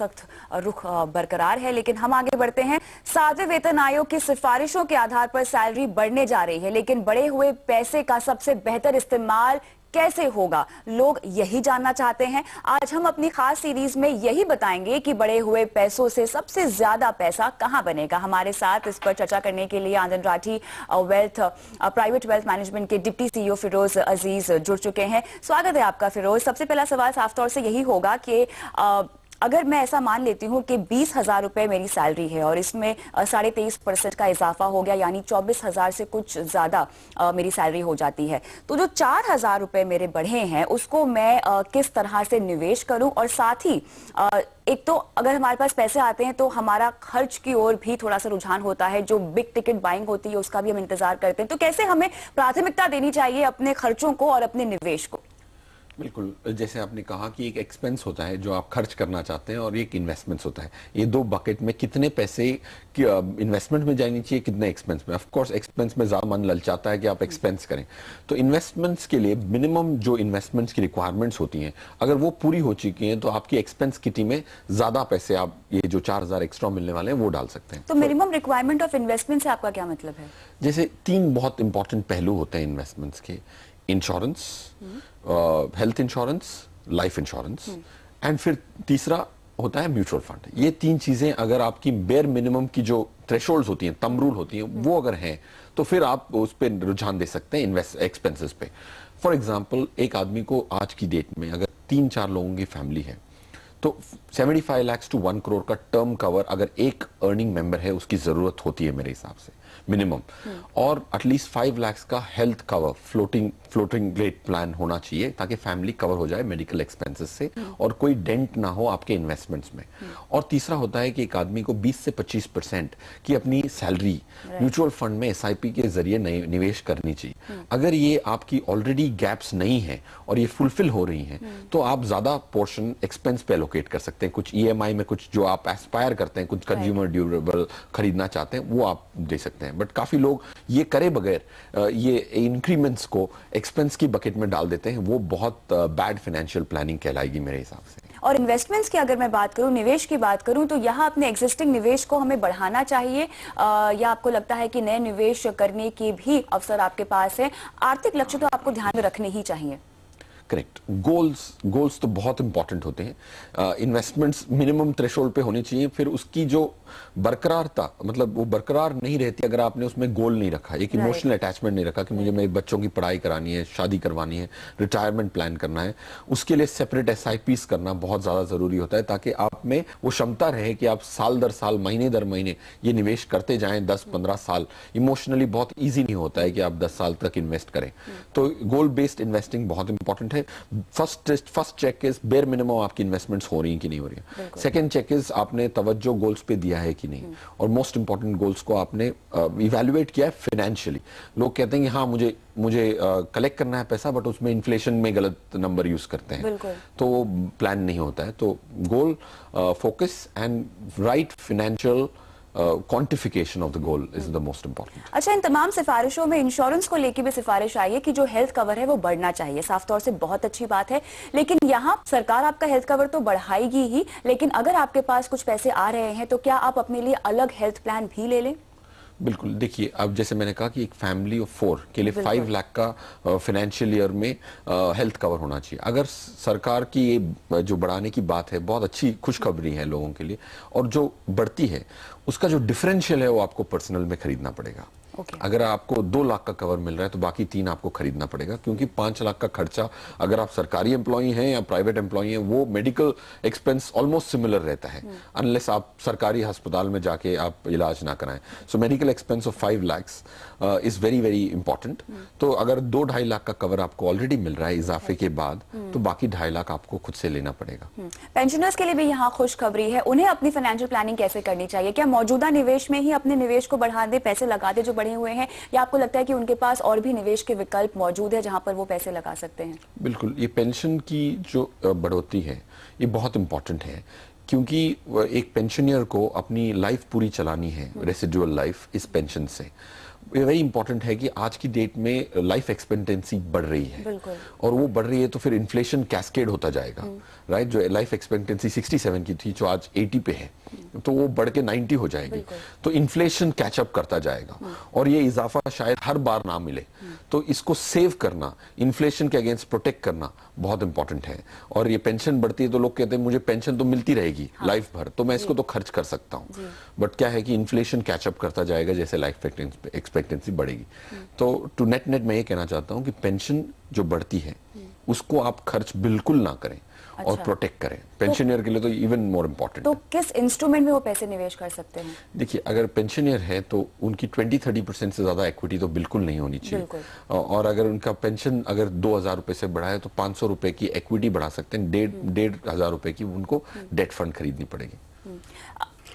सख्त रुख बरकरार है लेकिन हम आगे बढ़ते हैं सातवें वेतन आयोग की सिफारिशों के आधार पर सैलरी बढ़ने जा रही है लेकिन बढ़े हुए पैसे का सबसे बेहतर इस्तेमाल कैसे होगा लोग यही जानना चाहते हैं आज हम अपनी खास सीरीज में यही बताएंगे कि बड़े हुए पैसों से सबसे ज्यादा पैसा कहां बनेगा हमारे साथ इस पर चर्चा करने के लिए Anand Rathi wealth private wealth management के डिप्टी सीईओ फिरोज अजीज जुड़ चुके हैं स्वागत है आपका फिरोज सबसे पहला सवाल साफ तौर से यही होगा कि अगर मैं ऐसा मान लेती हूँ कि बीस हजार रुपए मेरी सैलरी है और इसमें साढ़े तेईस परसेंट का इजाफा हो गया यानी चौबीस हजार से कुछ ज़्यादा मेरी सैलरी हो जाती है तो जो चार हजार रुपए मेरे बढ़े हैं उसको मैं आ, किस तरह से निवेश करूं और साथ ही आ, एक तो अगर हमारे पास पैसे आते हैं तो हमारा खर्च की ओर भी थोड़ा सा रुझान होता है जो बिग टिकट बाइंग होती है उसका भी हम इंतजार करते हैं तो कैसे हमें प्राथमिकता देनी चाहिए अपने खर्चों को और अपने निवेश को बिल्कुल जैसे आपने कहा कि एक एक्सपेंस होता है जो आप खर्च करना चाहते हैं और एक इन्वेस्टमेंट्स होता है ये दो बकेट में कितने पैसे कि इन्वेस्टमेंट में जानी चाहिए कितने एक्सपेंस में ऑफकोर्स एक्सपेंस में ज़्यादा मन ललचाता है कि आप एक्सपेंस करें तो इन्वेस्टमेंट्स के लिए मिनिमम जो इन्वेस्टमेंट्स की रिक्वायरमेंट्स होती हैं अगर वो पूरी हो चुकी हैं तो आपकी एक्सपेंस किटी में ज़्यादा पैसे आप ये जो चार हज़ार एक्स्ट्रा मिलने वाले हैं वो डाल सकते हैं तो मिनिमम रिक्वायरमेंट ऑफ इन्वेस्टमेंट से आपका क्या मतलब है जैसे तीन बहुत इंपॉर्टेंट पहलू होते हैं इन्वेस्टमेंट्स के insurance health insurance life insurance and फिर तीसरा होता है म्यूचुअल फंड ये तीन चीजें अगर आपकी बेयर मिनिमम की जो थ्रेशोल्ड होती हैं तमरूल होती हैं वो अगर हैं तो फिर आप उस पर रुझान दे सकते हैं इन्वेस्ट एक्सपेंसेस पे फॉर एग्जाम्पल एक आदमी को आज की डेट में अगर तीन चार लोगों की फैमिली है तो 75 लाख टू वन करोड़ का टर्म कवर अगर एक अर्निंग मेंबर है उसकी जरूरत होती है मेरे हिसाब से मिनिमम और एटलीस्ट फाइव लैक्स का health cover floating floating rate plan होना चाहिए ताकि फैमिली कवर हो जाए मेडिकल एक्सपेंसेस से और कोई डेंट ना हो आपके इन्वेस्टमेंट्स में और तीसरा होता है कि एक आदमी को 20 से 25 परसेंट की अपनी सैलरी म्यूचुअल फंड में एस के जरिए निवेश करनी चाहिए अगर ये आपकी ऑलरेडी गैप्स नहीं है और ये फुलफिल हो रही है तो आप ज्यादा पोर्शन एक्सपेंस पे एलोकेट कर सकते हैं कुछ ई e में कुछ जो आप एस्पायर करते हैं कुछ कंज्यूमर ड्यूरेबल खरीदना चाहते हैं वो आप दे सकते हैं सकते हैं बट काफ़ी लोग ये करे बगैर ये इंक्रीमेंट्स को एक्सपेंस की बकेट में डाल देते हैं वो बहुत बैड फाइनेंशियल प्लानिंग कहलाएगी मेरे हिसाब से और इन्वेस्टमेंट्स की अगर मैं बात करूं निवेश की बात करूं तो यहाँ अपने एग्जिस्टिंग निवेश को हमें बढ़ाना चाहिए आ, या आपको लगता है कि नए निवेश करने के भी अवसर आपके पास है आर्थिक लक्ष्य तो आपको ध्यान में रखने ही चाहिए करेक्ट गोल्स गोल्स तो बहुत इंपॉर्टेंट होते हैं इन्वेस्टमेंट्स मिनिमम थ्रेशोल्ड पे होनी चाहिए फिर उसकी जो बरकरारता मतलब वो बरकरार नहीं रहती अगर आपने उसमें गोल नहीं रखा एक इमोशनल अटैचमेंट नहीं रखा कि मुझे मेरे बच्चों की पढ़ाई करानी है शादी करवानी है रिटायरमेंट प्लान करना है उसके लिए सेपरेट एस करना बहुत ज़्यादा ज़रूरी होता है ताकि आप में वो क्षमता रहे कि आप साल दर साल महीने दर महीने ये निवेश करते जाए दस पंद्रह साल इमोशनली बहुत ईजी नहीं होता है कि आप दस साल तक इन्वेस्ट करें hmm. तो गोल बेस्ड इन्वेस्टिंग बहुत इंपॉर्टेंट है है first test first check is where minimum आपकी इन्वेस्टमेंट्स हो रही हैं कि नहीं हो रही है सेकेंड चेक इज आपने तवज्जो गोल्स पे दिया है कि नहीं हम्म। और मोस्ट इंपॉर्टेंट गोल्स को आपने इवेल्युएट किया है फाइनेंशियली लोग कहते हैं कि हाँ मुझे मुझे कलेक्ट uh, करना है पैसा बट उसमें इन्फ्लेशन में गलत नंबर यूज करते हैं तो प्लान नहीं होता है तो goal focus and right financial quantification of the goal is the most important अच्छा इन तमाम सिफारिशों में इंश्योरेंस को लेकर भी सिफारिश आई है कि जो हेल्थ कवर है वो बढ़ना चाहिए साफ तौर से बहुत अच्छी बात है लेकिन यहाँ सरकार आपका हेल्थ कवर तो बढ़ाएगी ही लेकिन अगर आपके पास कुछ पैसे आ रहे हैं तो क्या आप अपने लिए अलग हेल्थ प्लान भी ले लें बिल्कुल देखिए अब जैसे मैंने कहा कि एक फैमिली ऑफ फोर के लिए फाइव लाख का फाइनेंशियल ईयर में हेल्थ कवर होना चाहिए अगर सरकार की ये जो बढ़ाने की बात है बहुत अच्छी खुशखबरी है लोगों के लिए और जो बढ़ती है उसका जो डिफरेंशियल है वो आपको पर्सनल में खरीदना पड़ेगा okay. अगर आपको दो लाख का कवर मिल रहा है तो बाकी तीन आपको खरीदना पड़ेगा क्योंकि पांच लाख का खर्चा अगर आप सरकारी एम्प्लॉई हैं या प्राइवेट एम्प्लॉई हैं वो मेडिकल एक्सपेंस ऑलमोस्ट सिमिलर रहता है अनलेस hmm. आप सरकारी अस्पताल में जाके आप इलाज ना कराएं so medical expense of five lakhs is very very important तो अगर दो ढाई लाख का कवर आपको ऑलरेडी मिल रहा है इजाफे के बाद hmm. तो बाकी ढाई लाख आपको खुद से लेना पड़ेगा पेंशनर्स hmm. के लिए भी यहाँ खुशखबरी है उन्हें अपनी फाइनेंशियल प्लानिंग कैसे करनी चाहिए क्या मौजूदा निवेश में ही अपने निवेश को बढ़ा दे पैसे लगा दे जो बढ़े हुए हैं या आपको लगता है कि उनके पास और भी निवेश के विकल्प मौजूद है जहाँ पर वो पैसे लगा सकते हैं बिल्कुल ये पेंशन की जो बढ़ोतरी है ये बहुत इंपॉर्टेंट है क्योंकि एक पेंशनियर को अपनी लाइफ पूरी चलानी है रेसिडुअल हम्म। लाइफ इस पेंशन से ये वेरी इंपॉर्टेंट है कि आज की डेट में लाइफ एक्सपेक्टेंसी बढ़ रही है और वो बढ़ रही है तो फिर इन्फ्लेशन कैस्केड होता जाएगा राइट हम्म। जो लाइफ एक्सपेक्टेंसी 67 की थी जो आज 80 पे है तो वो बढ़ के नाइनटी हो जाएगी तो इन्फ्लेशन कैचअप करता जाएगा और ये इजाफा शायद हर बार ना मिले तो इसको सेव करना इन्फ्लेशन के अगेंस्ट प्रोटेक्ट करना बहुत इंपॉर्टेंट है और ये पेंशन बढ़ती है तो लोग कहते हैं मुझे पेंशन तो मिलती रहेगी हाँ। लाइफ भर तो मैं इसको तो खर्च कर सकता हूँ बट क्या है कि इन्फ्लेशन कैचअप करता जाएगा जैसे लाइफ एक्सपेक्टेंसी बढ़ेगी तो टू नेट नेट मैं ये कहना चाहता हूँ कि पेंशन जो बढ़ती है उसको आप खर्च बिल्कुल ना करें अच्छा। और प्रोटेक्ट करें पेंशनियर तो, के लिए तो इवन मोर इम्पोर्टेंट तो किस इंस्ट्रूमेंट में वो पैसे निवेश कर सकते हैं देखिए अगर पेंशनियर है तो उनकी ट्वेंटी थर्टी परसेंट से ज़्यादा इक्विटी तो बिल्कुल नहीं होनी चाहिए और अगर उनका पेंशन अगर दो हज़ार रुपए से बढ़ा है तो पांच सौ रुपए की इक्विटी बढ़ा सकते हैं डेढ़ हम्म। डेढ़ हज़ार रुपए की उनको डेट हम्म। फंड खरीदनी पड़ेगी हम्म।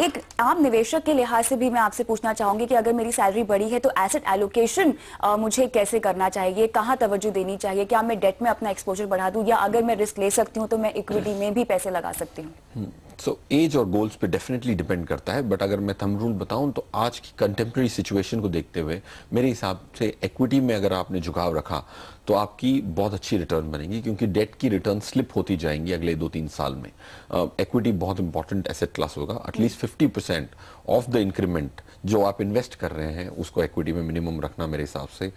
एक आम निवेशक के लिहाज से भी मैं आपसे पूछना चाहूंगी कि अगर मेरी सैलरी बड़ी है तो एसेट एलोकेशन मुझे कैसे करना चाहिए कहाँ तवज्जो देनी चाहिए क्या मैं डेट में अपना एक्सपोजर बढ़ा दूं या अगर मैं रिस्क ले सकती हूँ तो मैं इक्विटी में भी पैसे लगा सकती हूँ सो एज और गोल्स पे डेफिनेटली डिपेंड करता है बट अगर मैं थम रूल बताऊं तो आज की कंटेम्प्रेरी सिचुएशन को देखते हुए मेरे हिसाब से इक्विटी में अगर आपने झुकाव रखा तो आपकी बहुत अच्छी रिटर्न बनेगी क्योंकि डेट की रिटर्न स्लिप होती जाएंगी अगले दो तीन साल में इक्विटी uh, बहुत इंपॉर्टेंट एसेट क्लास होगा at least fifty percent of the increment जो आप इन्वेस्ट कर रहे हैं उसको इक्विटी में मिनिमम रखना मेरे हिसाब से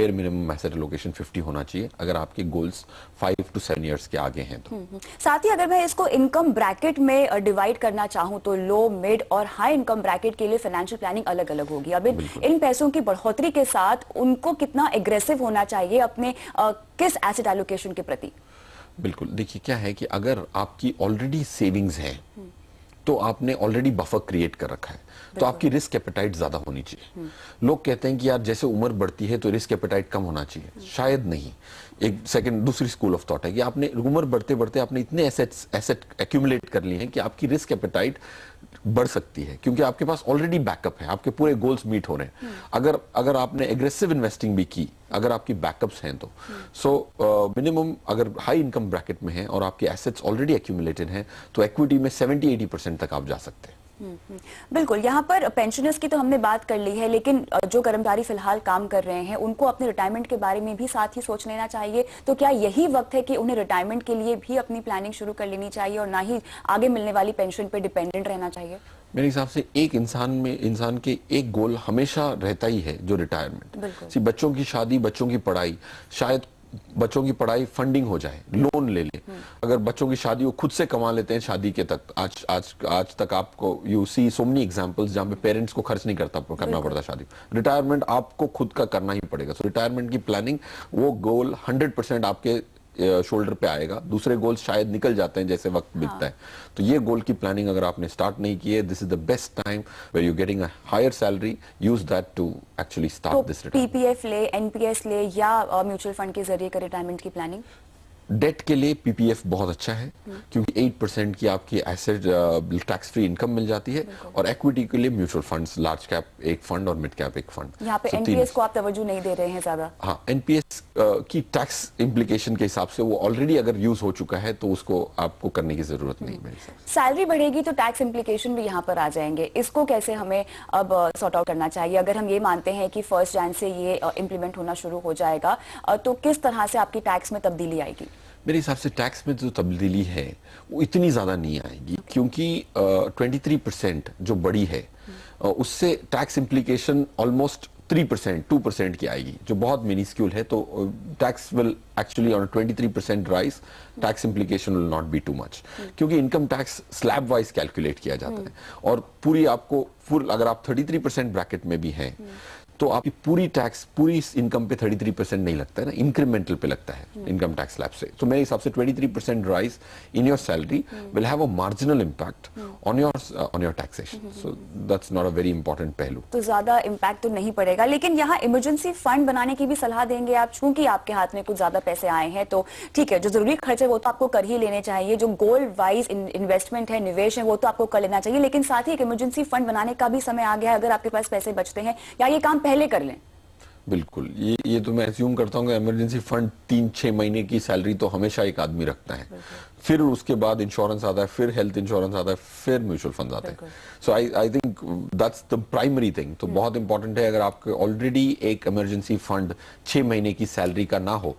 बेर मिनिमम एसेट लोकेशन फिफ्टी होना चाहिए अगर आपके goals five to seven years के आगे हैं तो हम्म, हम्म। साथ ही अगर मैं इसको इनकम ब्रैकेट में डिवाइड करना चाहूँ तो लो मिड और हाई इनकम ब्रैकेट के लिए फाइनेंशियल प्लानिंग अलग अलग होगी अब इन पैसों की बढ़ोतरी के साथ उनको कितना एग्रेसिव होना चाहिए अपने हैं किस एसेट एलोकेशन के प्रति बिल्कुल देखिए क्या है कि अगर आपकी ऑलरेडी सेविंग्स है तो आपने ऑलरेडी बफर क्रिएट कर रखा है तो आपकी रिस्क कैपिटाइट ज्यादा होनी चाहिए हम्म। लोग कहते हैं कि यार जैसे उम्र बढ़ती है तो रिस्क कैपिटाइट कम होना चाहिए हम्म। शायद नहीं एक सेकंड दूसरी स्कूल ऑफ थॉट है कि आपने उम्र बढ़ते बढ़ते आपने इतने एसेट्स एसेट एक्यूमुलेट कर लिए हैं कि आपकी रिस्क कैपिटाइट बढ़ सकती है क्योंकि आपके पास ऑलरेडी बैकअप है आपके पूरे गोल्स मीट हो रहे हैं हम्म। अगर अगर आपने एग्रेसिव इन्वेस्टिंग भी की अगर आपकी बैकअप्स हैं तो सो मिनिमम हम्म। अगर हाई इनकम ब्रैकेट में है और आपके एसेट्स ऑलरेडी एक्यूमुलेटेड हैं तो एक्विटी में 70 80 परसेंट तक आप जा सकते हैं हम्म, हम्म। बिल्कुल यहाँ पर पेंशनर्स की तो हमने बात कर ली है लेकिन जो कर्मचारी फिलहाल काम कर रहे हैं उनको अपने रिटायरमेंट के बारे में भी साथ ही सोच लेना चाहिए तो क्या यही वक्त है कि उन्हें रिटायरमेंट के लिए भी अपनी प्लानिंग शुरू कर लेनी चाहिए और ना ही आगे मिलने वाली पेंशन पर डिपेंडेंट रहना चाहिए मेरे हिसाब से एक इंसान में इंसान के एक गोल हमेशा रहता ही है जो रिटायरमेंट बच्चों की शादी बच्चों की पढ़ाई शायद बच्चों की पढ़ाई फंडिंग हो जाए लोन ले ले हम्म। अगर बच्चों की शादी वो खुद से कमा लेते हैं शादी के तक आज आज आज तक आपको you see so many examples जहां पे पेरेंट्स को खर्च नहीं करता करना पड़ता शादी रिटायरमेंट आपको खुद का करना ही पड़ेगा सो so, रिटायरमेंट की प्लानिंग वो गोल हंड्रेड परसेंट आपके शोल्डर पे आएगा दूसरे गोल शायद निकल जाते हैं जैसे वक्त बीतता हाँ. है तो ये गोल की प्लानिंग अगर आपने स्टार्ट नहीं की है this is the best time where you getting higher salary use that to actually start this PPF ले एनपीएस ले या म्यूचुअल फंड के जरिए रिटायरमेंट की प्लानिंग डेट के लिए पीपीएफ बहुत अच्छा है क्योंकि 8 परसेंट की आपकी एसेट टैक्स फ्री इनकम मिल जाती है और इक्विटी के लिए म्यूचुअल फंड्स लार्ज कैप एक फंड और मिड कैप एक फंड यहाँ पे so एनपीएस को आप तवज्जो नहीं दे रहे हैं ज्यादा हाँ एनपीएस uh, की टैक्स इम्प्लीकेशन के हिसाब से वो ऑलरेडी अगर यूज हो चुका है तो उसको आपको करने की जरूरत नहीं हम्म। मिलेगी सैलरी बढ़ेगी तो टैक्स इम्प्लीकेशन भी यहाँ पर आ जाएंगे इसको कैसे हमें अब सॉर्ट uh, आउट करना चाहिए अगर हम ये मानते हैं कि फर्स्ट जैन से ये इम्प्लीमेंट uh, होना शुरू हो जाएगा तो किस तरह से आपकी टैक्स में तब्दीली आएगी मेरे हिसाब से टैक्स में जो तब्दीली है वो इतनी ज़्यादा नहीं आएगी क्योंकि ट्वेंटी थ्री परसेंट जो बड़ी है उससे tax implication almost three percent two percent की आएगी जो बहुत मिनिस्क्यूल है तो tax will actually on twenty three percent rise tax implication will not be too much क्योंकि income tax slab wise calculate किया जाता है और पूरी आपको फुल अगर आप थर्टी थ्री परसेंट ब्रैकेट में भी हैं तो आपकी पूरी टैक्स पूरी इनकम पे 33 परसेंट नहीं लगता है ना इंक्रीमेंटल पे लगता है इनकम टैक्स स्लैब से तो मेरे हिसाब से 23 percent rise in your salary will have a marginal impact on your on your taxation so that's not a very important पहलू तो ज्यादा इम्पैक्ट तो नहीं पड़ेगा लेकिन यहाँ इमरजेंसी फंड बनाने की भी सलाह देंगे आप चूंकि आपके हाथ में कुछ ज्यादा पैसे आए हैं तो ठीक है जो जरूरी खर्चे वो तो आपको कर ही लेने चाहिए जो गोल वाइज इन्वेस्टमेंट है निवेश है वो तो आपको कर लेना चाहिए लेकिन साथ ही एक इमरजेंसी फंड बनाने का भी समय आ गया है अगर आपके पास पैसे बचते हैं या ये काम पहले पहले कर लें बिल्कुल ये ये तो मैं एज्यूम करता हूँ इमरजेंसी फंड तीन छः महीने की सैलरी तो हमेशा एक आदमी रखता है फिर उसके बाद इंश्योरेंस आता है फिर हेल्थ इंश्योरेंस आता है फिर म्यूचुअल फंड आते हैं so I I think that's the primary thing तो hmm. बहुत इंपॉर्टेंट है अगर आपके ऑलरेडी एक इमरजेंसी फंड छः महीने की सैलरी का ना हो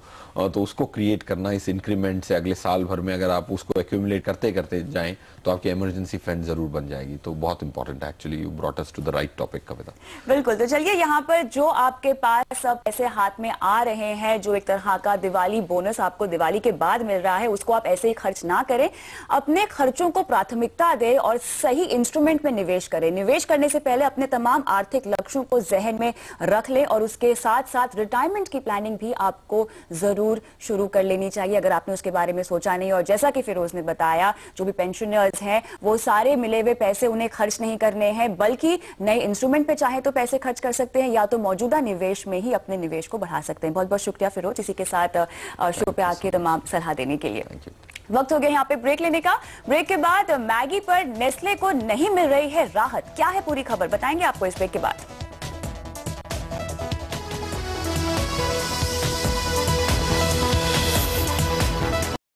तो उसको क्रिएट करना इस इंक्रीमेंट से अगले साल भर में अगर आप उसको एक्यूमुलेट करते करते जाएं तो आपकी इमरजेंसी फंड जरूर बन जाएगी तो बहुत इंपॉर्टेंट है actually you brought us to the right topic Kavita बिल्कुल तो चलिए यहाँ पर जो आपके पास अब ऐसे हाथ में आ रहे हैं जो एक तरह का दिवाली बोनस आपको दिवाली के बाद मिल रहा है उसको आप ऐसे ही खर्च ना करें अपने खर्चों को प्राथमिकता दें और सही इंस्ट्रूमेंट में निवेश करें निवेश करने से पहले अपने तमाम आर्थिक लक्ष्यों को जहन में रख लें और उसके साथ साथ रिटायरमेंट की प्लानिंग भी आपको जरूर शुरू कर लेनी चाहिए अगर आपने उसके बारे में सोचा नहीं और जैसा कि फिरोज ने बताया जो भी पेंशनर्स हैं वो सारे मिले हुए पैसे उन्हें खर्च नहीं करने हैं बल्कि नए इंस्ट्रूमेंट पे चाहे तो पैसे खर्च कर सकते हैं या तो मौजूदा निवेश में ही अपने निवेश को बढ़ा सकते हैं बहुत बहुत शुक्रिया फिरोज इसी के साथ शो पे आके तमाम सलाह देने के लिए वक्त हो गया यहाँ पे ब्रेक लेने का ब्रेक के बाद मैगी पर नेस्ले को नहीं मिल रही है राहत क्या है पूरी खबर बताएंगे आपको इस ब्रेक के बाद